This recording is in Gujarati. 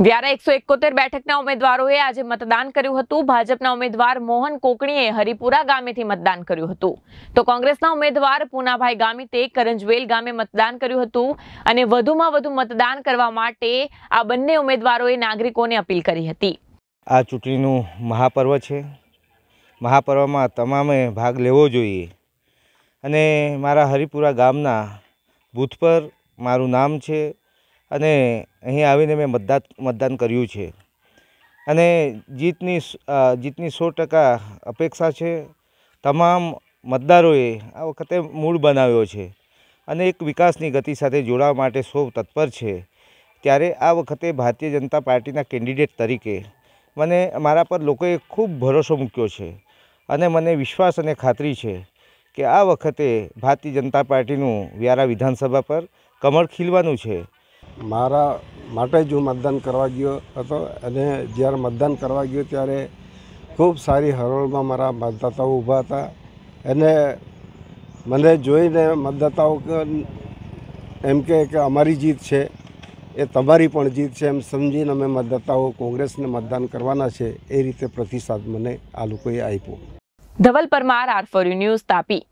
વ્યારા એકસો એકોતેર બેઠકના ઉમેદવારોએ આજે મતદાન કર્યું હતું ભાજપના ઉમેદવાર મોહન કોકણીએ હરિપુરા ગામેથી મતદાન કર્યું હતું તો કોંગ્રેસના ઉમેદવાર પૂનાભાઈ ગામિતે કરંજવેલ ગામે મતદાન કર્યું હતું અને વધુમાં વધુ મતદાન કરવા માટે આ બંને ઉમેદવારોએ નાગરિકોને અપીલ કરી હતી આ ચૂંટણીનું મહાપર્વ છે મહાપર્વમાં તમામે ભાગ લેવો જોઈએ અને મારા હરિપુરા ગામના બૂથ પર મારું નામ છે અને અહીં આવીને મેં મતદાન મતદાન કર્યું છે અને જીતની જીતની સો ટકા અપેક્ષા છે તમામ મતદારોએ આ વખતે મૂળ બનાવ્યો છે અને એક વિકાસની ગતિ સાથે જોડાવા માટે સૌ તત્પર છે ત્યારે આ વખતે ભારતીય જનતા પાર્ટીના કેન્ડિડેટ તરીકે મને મારા પર લોકોએ ખૂબ ભરોસો મૂક્યો છે અને મને વિશ્વાસ અને ખાતરી છે કે આ વખતે ભારતીય જનતા પાર્ટીનું વ્યારા વિધાનસભા પર કમળ ખીલવાનું છે મારા માટે જ હું મતદાન કરવા ગયો હતો અને જ્યારે મતદાન કરવા ગયો ત્યારે ખૂબ સારી હરોળમાં મારા મતદાતાઓ ઊભા હતા અને મને જોઈને મતદાતાઓ એમ કે અમારી જીત છે એ તમારી પણ જીત છે એમ સમજીને અમે મતદાતાઓ કોંગ્રેસને મતદાન કરવાના છે એ રીતે પ્રતિસાદ મને આ લોકોએ આપ્યો Dhaval Parmar R four news Tapi